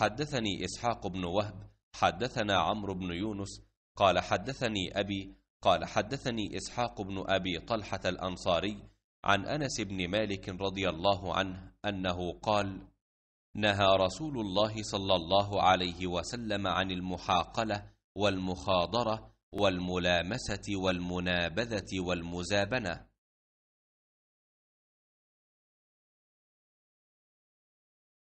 حدثني إسحاق بن وهب حدثنا عمرو بن يونس قال حدثني أبي قال حدثني إسحاق بن أبي طلحة الأنصاري عن أنس بن مالك رضي الله عنه أنه قال نهى رسول الله صلى الله عليه وسلم عن المحاقلة والمخاضرة والملامسة والمنابذة والمزابنة